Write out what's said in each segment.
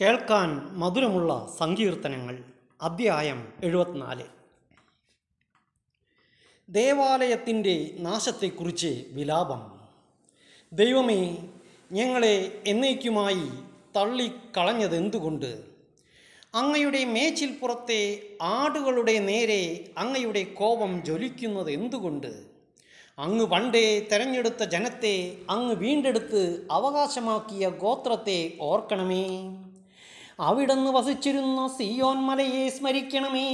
കേൾക്കാൻ മധുരമുള്ള സങ്കീർത്തനങ്ങൾ അധ്യായം എഴുപത്തിനാല് ദേവാലയത്തിൻ്റെ നാശത്തെക്കുറിച്ച് വിലാപം ദൈവമേ ഞങ്ങളെ എന്നേക്കുമായി തള്ളിക്കളഞ്ഞതെന്തുകൊണ്ട് അങ്ങയുടെ മേച്ചിൽ പുറത്തെ ആടുകളുടെ നേരെ അങ്ങയുടെ കോപം ജ്വലിക്കുന്നത് എന്തുകൊണ്ട് അങ്ങ് പണ്ടേ തെരഞ്ഞെടുത്ത ജനത്തെ അങ്ങ് വീണ്ടെടുത്ത് അവകാശമാക്കിയ ഗോത്രത്തെ ഓർക്കണമേ അവിടുന്ന് വസിച്ചിരുന്ന സിയോൻ മലയെ സ്മരിക്കണമേ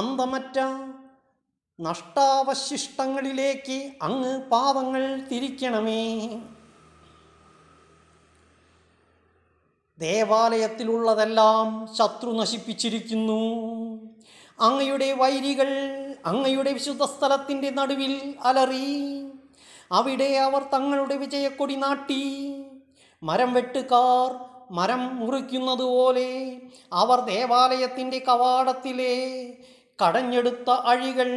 അന്തമറ്റ നഷ്ടാവശിഷ്ടങ്ങളിലേക്ക് അങ്ങ് പാവങ്ങൾ തിരിക്കണമേ ദേവാലയത്തിലുള്ളതെല്ലാം ശത്രു നശിപ്പിച്ചിരിക്കുന്നു അങ്ങയുടെ വൈരികൾ അങ്ങയുടെ വിശുദ്ധ സ്ഥലത്തിൻ്റെ നടുവിൽ അലറി അവിടെ അവർ തങ്ങളുടെ വിജയക്കൊടി നാട്ടി മരം വെട്ടുകാർ മരം മുറിക്കുന്നത് പോലെ അവർ ദേവാലയത്തിൻ്റെ കവാടത്തിലെ കടഞ്ഞെടുത്ത അഴികൾ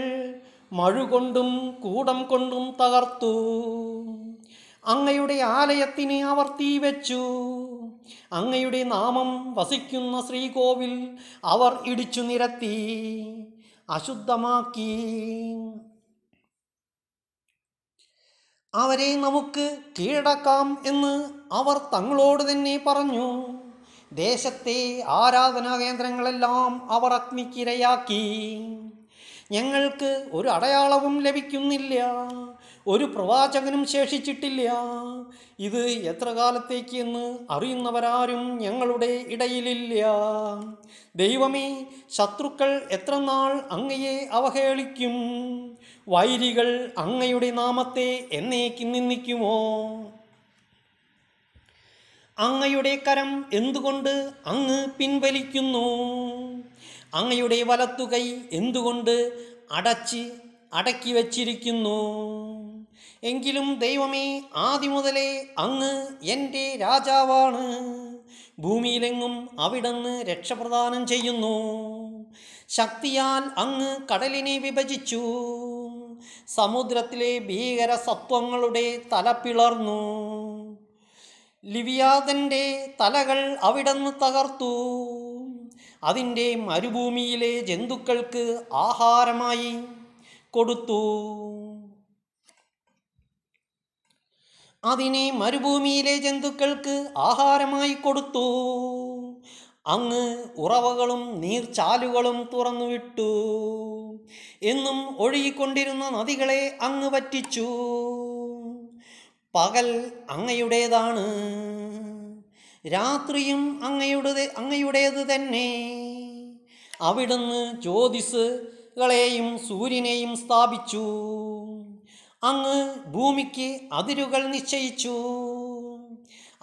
മഴുകൊണ്ടും കൂടം കൊണ്ടും തകർത്തു അങ്ങയുടെ ആലയത്തിന് അവർ തീവച്ചു അങ്ങയുടെ നാമം വസിക്കുന്ന ശ്രീകോവിൽ അവർ ഇടിച്ചു നിരത്തി അശുദ്ധമാക്കി അവരെ നമുക്ക് കീഴടക്കാം എന്ന് അവർ തങ്ങളോട് തന്നെ പറഞ്ഞു ദേശത്തെ ആരാധനാ കേന്ദ്രങ്ങളെല്ലാം അവർ അഗ്നിക്കിരയാക്കി ഞങ്ങൾക്ക് ഒരു അടയാളവും ലഭിക്കുന്നില്ല ഒരു പ്രവാചകനും ശേഷിച്ചിട്ടില്ല ഇത് എത്ര കാലത്തേക്ക് എന്ന് അറിയുന്നവരാരും ഞങ്ങളുടെ ഇടയിലില്ല ദൈവമേ ശത്രുക്കൾ എത്ര നാൾ അങ്ങയെ അവഹേളിക്കും വൈരികൾ അങ്ങയുടെ നാമത്തെ എന്നേക്ക് നിന്ദിക്കുമോ അങ്ങയുടെ കരം എന്തുകൊണ്ട് അങ്ങ് പിൻവലിക്കുന്നു അങ്ങയുടെ വലത്തുകൈ എന്തുകൊണ്ട് അടച്ച് അടക്കി വച്ചിരിക്കുന്നു എങ്കിലും ദൈവമേ ആദ്യം മുതലേ അങ്ങ് എൻ്റെ രാജാവാണ് ഭൂമിയിലെങ്ങും അവിടുന്ന് രക്ഷപ്രദാനം ചെയ്യുന്നു ശക്തിയാൽ അങ്ങ് കടലിനെ വിഭജിച്ചു സമുദ്രത്തിലെ ഭീകര സത്വങ്ങളുടെ തല പിളർന്നു ലിവിയാദൻ്റെ തലകൾ അവിടുന്ന് തകർത്തു അതിൻ്റെ മരുഭൂമിയിലെ ജന്തുക്കൾക്ക് ആഹാരമായി കൊടുത്തു അതിനെ മരുഭൂമിയിലെ ജന്തുക്കൾക്ക് ആഹാരമായി കൊടുത്തു അങ്ങ് ഉറവകളും നീർച്ചാലുകളും തുറന്നുവിട്ടു എന്നും ഒഴുകിക്കൊണ്ടിരുന്ന നദികളെ അങ്ങ് പറ്റിച്ചു പകൽ അങ്ങയുടേതാണ് രാത്രിയും അങ്ങയുടെ അങ്ങയുടേത് തന്നെ അവിടുന്ന് ജ്യോതിസുകളെയും സൂര്യനെയും സ്ഥാപിച്ചു അങ്ങ് ഭൂമിക്ക് അതിരുകൾ നിശ്ചയിച്ചു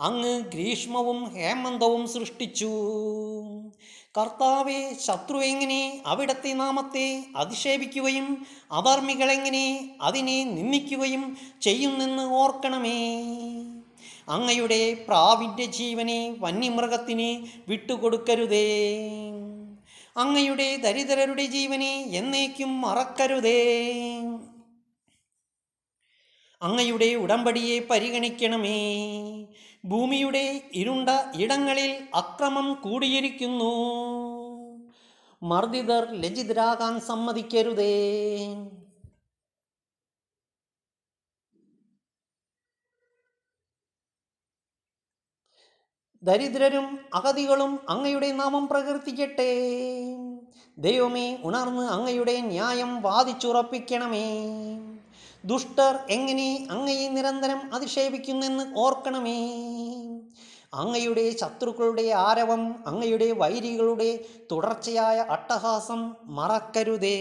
അങ്ങ് ഗ്രീഷ്മവും ഹേമന്തവും സൃഷ്ടിച്ചു കർത്താവെ ശത്രു എങ്ങനെ അവിടത്തെ നാമത്തെ അധിക്ഷേപിക്കുകയും അധർമ്മികളെങ്ങനെ അതിനെ നിന്ദിക്കുകയും ചെയ്യുന്നെന്ന് ഓർക്കണമേ അങ്ങയുടെ പ്രാവിൻ്റെ ജീവനെ വന്യമൃഗത്തിന് വിട്ടുകൊടുക്കരുതേ അങ്ങയുടെ ദരിദ്രരുടെ ജീവനെ എന്നേക്കും മറക്കരുതേ അങ്ങയുടെ ഉടമ്പടിയെ പരിഗണിക്കണമേ ഭൂമിയുടെ ഇരുണ്ട ഇടങ്ങളിൽ അക്രമം കൂടിയിരിക്കുന്നു മർദ്ദിതർ ലജിതരാകാൻ സമ്മതിക്കരുതേ ദരിദ്രരും അഗതികളും അങ്ങയുടെ നാമം പ്രകീർത്തിക്കട്ടെ ദൈവമേ ഉണർന്ന് അങ്ങയുടെ ന്യായം വാദിച്ചുറപ്പിക്കണമേ ദുഷ്ടർ എങ്ങനെ അങ്ങയെ നിരന്തരം അധിക്ഷേപിക്കുന്നെന്ന് ഓർക്കണമേ അങ്ങയുടെ ശത്രുക്കളുടെ ആരവം അങ്ങയുടെ വൈരികളുടെ തുടർച്ചയായ അട്ടഹാസം മറക്കരുതേ